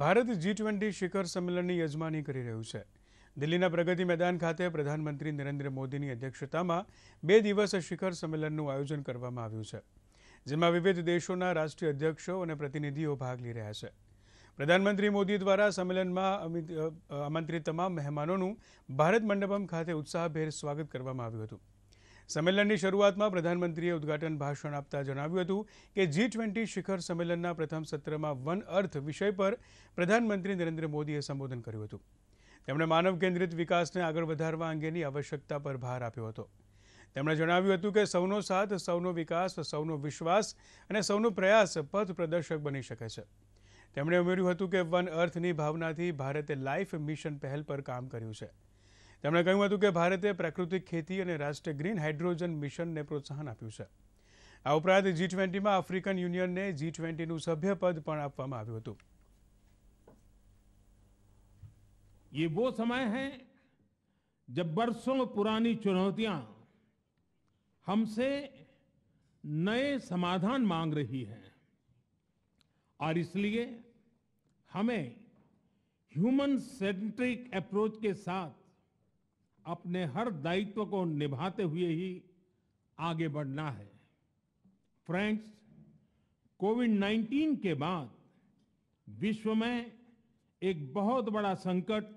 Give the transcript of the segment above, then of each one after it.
Bharat G twenty શિખર સંમેલનની યજમાની કરી રહ્યું છે દિલ્હીના પ્રગતિ મેદાન ખાતે પ્રધાનમંત્રી નરેન્દ્ર મોદીની અધ્યક્ષતામાં બે દિવસ શિખર સંમેલનનું આયોજન કરવામાં આવ્યું છે જેમાં વિવિધ દેશોના રાષ્ટ્રીય અધ્યક્ષો અને પ્રતિનિધિઓ ભાગ લઈ રહ્યા છે પ્રધાનમંત્રી મોદી દ્વારા સંમેલનમાં આમંત્રિત તમામ મહેમાનોનું ભારત મંડપમ ખાતે ઉત્સાહભેર સ્વાગત કરવામાં આવ્યું હતું સંમેલનની શરૂઆતમાં પ્રધાનમંત્રીએ ઉદઘાટન ભાષણ આપતા જણાવ્યું હતું કે જી ટ્વેન્ટી શિખર સંમેલનના પ્રથમ સત્રમાં વન અર્થ વિષય પર પ્રધાનમંત્રી નરેન્દ્ર મોદીએ સંબોધન કર્યું હતું તેમણે માનવ કેન્દ્રિત વિકાસને આગળ વધારવા અંગેની આવશ્યકતા પર ભાર આપ્યો હતો તેમણે જણાવ્યું હતું કે સૌનો સાથ સૌનો વિકાસ સૌનો વિશ્વાસ અને સૌનો પ્રયાસ પથ પ્રદર્શક બની શકે છે તેમણે ઉમેર્યું હતું કે વન અર્થની ભાવનાથી ભારતે લાઇફ મિશન પહેલ પર કામ કર્યું છે તેમણે કહ્યું હતું કે ભારતે પ્રાકૃતિક ખેતી અને રાષ્ટ્રીય ગ્રીન હાઇડ્રોજન મિશનને પ્રોત્સાહન આપ્યું છે આ ઉપરાંત G20 માં આફ્રિકન યુનિયનને G20 નું સભ્યપદ પણ આપવામાં આવ્યું હતું એવો સમય છે જ્યારે વર્ષો જૂની પ્રાચીન પડકારો हमसे નયે સમાધાન માંગ રહી છે আর ઇસलिए हमें ह्यूमन सेंट्रिक अप्रोच के साथ अपने हर दायित्व को निभाते हुए ही आगे बढ़ना है फ्रेंड्स कोविड 19 के बाद विश्व में एक बहुत बड़ा संकट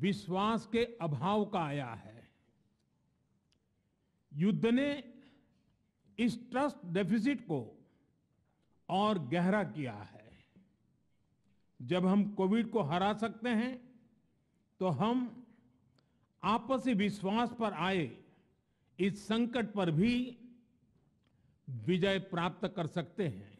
विश्वास के अभाव का आया है युद्ध ने इस ट्रस्ट डेफिसिट को और गहरा किया है जब हम कोविड को हरा सकते हैं तो हम आपसी विश्वास पर आए इस संकट पर भी विजय प्राप्त कर सकते हैं